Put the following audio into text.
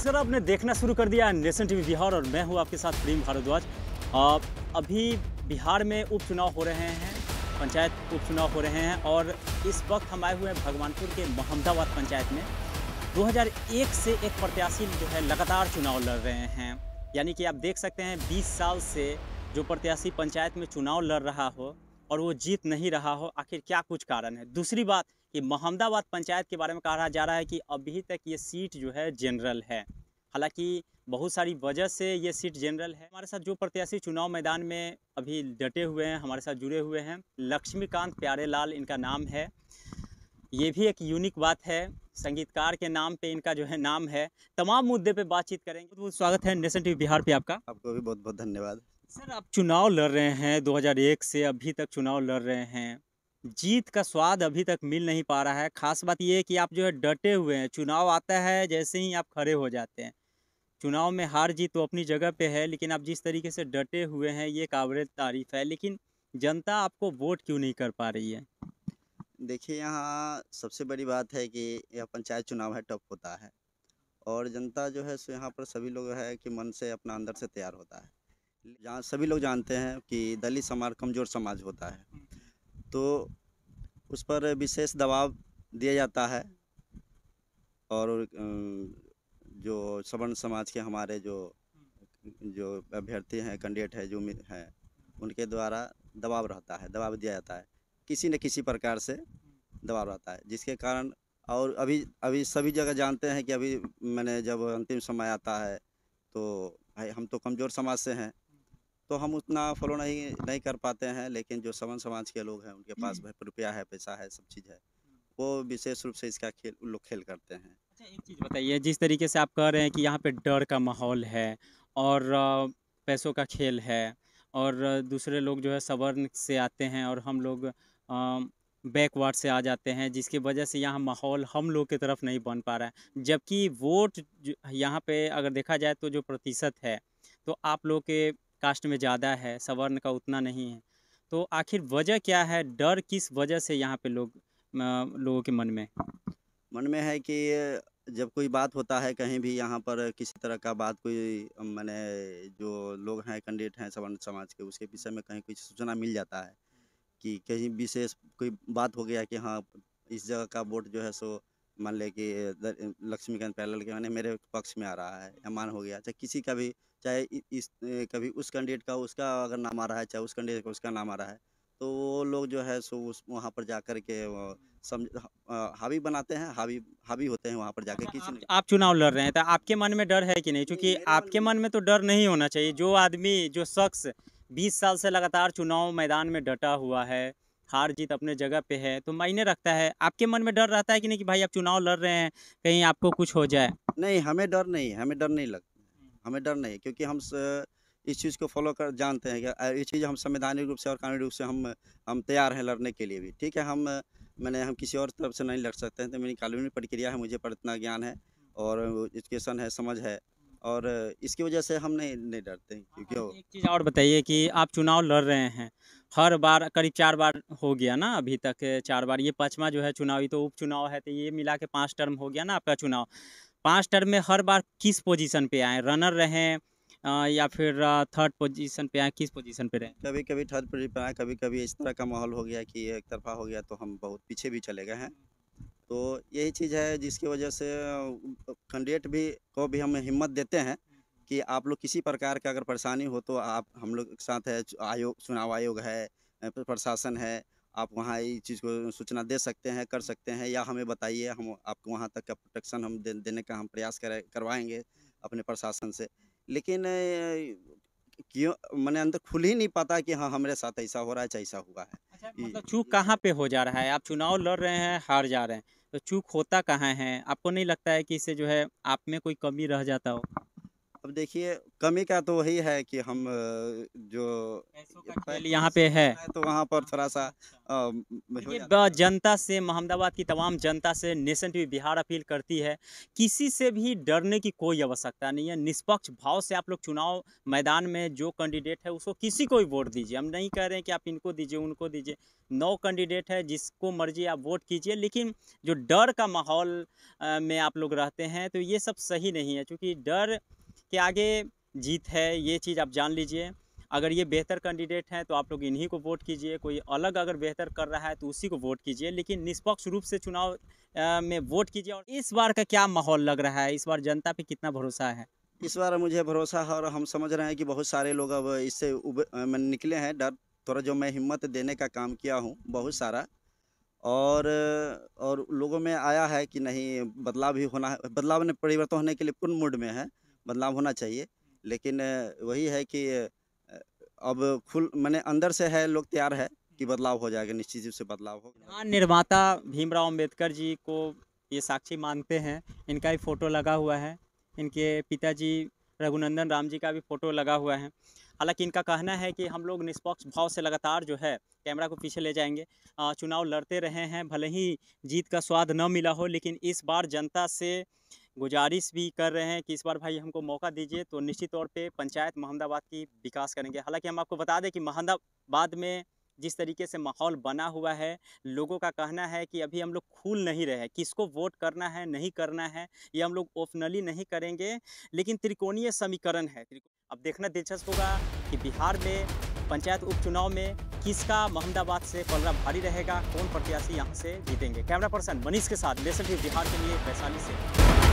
नमस्कार आपने देखना शुरू कर दिया है नेशन टीवी बिहार और मैं हूं आपके साथ प्रेम भारद्वाज अभी बिहार में उपचुनाव हो रहे हैं पंचायत उपचुनाव हो रहे हैं और इस वक्त हम आए हुए हैं भगवानपुर के मोहम्मदाबाद पंचायत में 2001 से एक प्रत्याशी जो है लगातार चुनाव लड़ रहे हैं यानी कि आप देख सकते हैं बीस साल से जो प्रत्याशी पंचायत में चुनाव लड़ रहा हो और वो जीत नहीं रहा हो आखिर क्या कुछ कारण है दूसरी बात कि महमदाबाद पंचायत के बारे में कहा जा रहा है कि अभी तक ये सीट जो है जनरल है हालांकि बहुत सारी वजह से ये सीट जनरल है हमारे साथ जो प्रत्याशी चुनाव मैदान में अभी डटे हुए हैं हमारे साथ जुड़े हुए हैं लक्ष्मीकांत लाल इनका नाम है ये भी एक यूनिक बात है संगीतकार के नाम पे इनका जो है नाम है तमाम मुद्दे पे बातचीत करेंगे बहुत बहुत स्वागत है नेशन टीवी बिहार पे आपका आपको भी बहुत बहुत धन्यवाद सर आप चुनाव लड़ रहे हैं 2001 से अभी तक चुनाव लड़ रहे हैं जीत का स्वाद अभी तक मिल नहीं पा रहा है खास बात ये है कि आप जो है डटे हुए हैं चुनाव आता है जैसे ही आप खड़े हो जाते हैं चुनाव में हार जीत तो अपनी जगह पे है लेकिन आप जिस तरीके से डटे हुए हैं ये काबिल तारीफ है लेकिन जनता आपको वोट क्यों नहीं कर पा रही है देखिए यहाँ सबसे बड़ी बात है कि यह पंचायत चुनाव है टफ होता है और जनता जो है सो यहाँ पर सभी लोग है कि मन से अपना अंदर से तैयार होता है जहाँ सभी लोग जानते हैं कि दलित समाज कमज़ोर समाज होता है तो उस पर विशेष दबाव दिया जाता है और जो सवर्ण समाज के हमारे जो जो अभ्यर्थी हैं कैंडिडेट हैं जो हैं उनके द्वारा दबाव रहता है दबाव दिया जाता है किसी न किसी प्रकार से दबाव रहता है जिसके कारण और अभी अभी सभी जगह जानते हैं कि अभी मैंने जब अंतिम समय आता है तो भाई हम तो कमज़ोर समाज से हैं तो हम उतना फॉलो नहीं नहीं कर पाते हैं लेकिन जो समन समाज के लोग हैं उनके पास हम्म। रुपया है पैसा है सब चीज़ है हम्म। वो विशेष रूप से इसका खेल उन लोग खेल करते हैं अच्छा एक चीज़ बताइए जिस तरीके से आप कह रहे हैं कि यहाँ पे डर का माहौल है और पैसों का खेल है और दूसरे लोग जो है सवर्ण से आते हैं और हम लोग बैकवर्ड से आ जाते हैं जिसकी वजह से यहाँ माहौल हम लोग की तरफ नहीं बन पा रहा है जबकि वोट यहाँ पे अगर देखा जाए तो जो प्रतिशत है तो आप लोग के कास्ट में ज़्यादा है सवर्ण का उतना नहीं है तो आखिर वजह क्या है डर किस वजह से यहाँ पे लोग लोगों के मन में मन में है कि जब कोई बात होता है कहीं भी यहाँ पर किसी तरह का बात कोई मैंने जो लोग हैं कैंडिडेट हैं सवर्ण समाज के उसके विषय में कहीं कोई सूचना मिल जाता है कि कहीं विशेष कोई बात हो गया कि हाँ इस जगह का वोट जो है सो मान ले कि लक्ष्मीकांत पैरल के मैंने मेरे पक्ष में आ रहा है या मान हो गया चाहे किसी का भी चाहे इस कभी उस कैंडिडेट का उसका अगर नाम आ रहा है चाहे उस कैंडिडेट का उसका नाम आ रहा है तो वो लोग जो है सो उस वहाँ पर जा कर के समझ हावी बनाते हैं हावी हावी होते हैं वहाँ पर जाकर किसी आप, आप चुनाव लड़ रहे हैं तो आपके मन में डर है कि नहीं क्योंकि आपके मन में तो डर नहीं होना चाहिए जो आदमी जो शख्स बीस साल से लगातार चुनाव मैदान में डटा हुआ है हार जीत अपने जगह पे है तो मायने रखता है आपके मन में डर रहता है कि नहीं कि भाई आप चुनाव लड़ रहे हैं कहीं आपको कुछ हो जाए नहीं हमें डर नहीं हमें डर नहीं लगता हम्म। हमें डर नहीं क्योंकि हम इस चीज़ को फॉलो कर जानते हैं कि ये चीज़ हम संवैधानिक रूप से और कानूनी रूप से हम हम तैयार हैं लड़ने के लिए भी ठीक है हम मैंने हम किसी और तरफ से नहीं लड़ सकते हैं तो मेरी कानूनी प्रक्रिया है मुझे पर इतना ज्ञान है हम्म। और एजुकेशन है समझ है और इसकी वजह से हम नहीं नहीं डरते हैं क्योंकि हाँ, एक चीज़ और बताइए कि आप चुनाव लड़ रहे हैं हर बार करीब चार बार हो गया ना अभी तक चार बार ये पाँचवा जो है चुनावी तो उपचुनाव है तो ये मिला के पाँच टर्म हो गया ना आपका चुनाव पाँच टर्म में हर बार किस पोजिशन पर आए रनर रहें या फिर थर्ड पोजीशन पे आए किस पोजीशन पे रहे कभी कभी थर्ड पोजीशन पे आए कभी कभी इस तरह का माहौल हो गया कि एक तरफा हो गया तो हम बहुत पीछे भी चले गए हैं तो यही चीज़ है जिसकी वजह से कैंडिडेट भी को भी हम हिम्मत देते हैं कि आप लोग किसी प्रकार का अगर परेशानी हो तो आप हम लोग के साथ है आयोग चुनाव आयोग है प्रशासन है आप वहाँ इस चीज़ को सूचना दे सकते हैं कर सकते हैं या हमें बताइए हम आपको वहाँ तक का प्रोटेक्शन हम दे, देने का हम प्रयास करें करवाएंगे अपने प्रशासन से लेकिन क्यों मैंने अंदर खुल ही नहीं पाता कि हाँ हमारे साथ ऐसा हो रहा है चाहे ऐसा हुआ है अच्छा, मतलब चूक कहाँ पे हो जा रहा है आप चुनाव लड़ रहे हैं हार जा रहे हैं तो चूक होता कहाँ है आपको नहीं लगता है कि इससे जो है आप में कोई कमी रह जाता हो अब देखिए कमी का तो वही है कि हम जो यहाँ पे है तो वहाँ पर थोड़ा सा आ, अच्छा। जनता से महमदाबाद की तमाम जनता से नेशन टीवी बिहार अपील करती है किसी से भी डरने की कोई आवश्यकता नहीं है निष्पक्ष भाव से आप लोग चुनाव मैदान में जो कैंडिडेट है उसको किसी को भी वोट दीजिए हम नहीं कह रहे हैं कि आप इनको दीजिए उनको दीजिए नौ कैंडिडेट है जिसको मर्जी आप वोट कीजिए लेकिन जो डर का माहौल में आप लोग रहते हैं तो ये सब सही नहीं है चूँकि डर कि आगे जीत है ये चीज़ आप जान लीजिए अगर ये बेहतर कैंडिडेट हैं तो आप लोग इन्हीं को वोट कीजिए कोई अलग अगर बेहतर कर रहा है तो उसी को वोट कीजिए लेकिन निष्पक्ष रूप से चुनाव में वोट कीजिए और इस बार का क्या माहौल लग रहा है इस बार जनता पे कितना भरोसा है इस बार मुझे भरोसा है और हम समझ रहे हैं कि बहुत सारे लोग अब इससे निकले हैं डर थोड़ा जो मैं हिम्मत देने का काम किया हूँ बहुत सारा और और लोगों में आया है कि नहीं बदलाव भी होना है बदलाव ने परिवर्तन होने के लिए पूर्ण मूड में है बदलाव होना चाहिए लेकिन वही है कि अब खुल मैंने अंदर से है लोग तैयार है कि बदलाव हो जाएगा निश्चित रूप से बदलाव हो धान निर्माता भीमराव अम्बेडकर जी को ये साक्षी मानते हैं इनका भी फ़ोटो लगा हुआ है इनके पिताजी रघुनंदन राम जी का भी फ़ोटो लगा हुआ है हालांकि इनका कहना है कि हम लोग निष्पक्ष भाव से लगातार जो है कैमरा को पीछे ले जाएंगे चुनाव लड़ते रहे हैं भले ही जीत का स्वाद न मिला हो लेकिन इस बार जनता से गुजारिश भी कर रहे हैं कि इस बार भाई हमको मौका दीजिए तो निश्चित तौर पे पंचायत महमदाबाद की विकास करेंगे हालांकि हम आपको बता दें कि महमदाबाद में जिस तरीके से माहौल बना हुआ है लोगों का कहना है कि अभी हम लोग खुल नहीं रहे किसको वोट करना है नहीं करना है ये हम लोग ओपनली नहीं करेंगे लेकिन त्रिकोणीय समीकरण है अब देखना दिलचस्प होगा कि बिहार में पंचायत उपचुनाव में किसका महमदाबाद से पलरा भारी रहेगा कौन प्रत्याशी यहाँ से जीतेंगे कैमरा पर्सन मनीष के साथ लेसन बिहार के लिए वैशाली से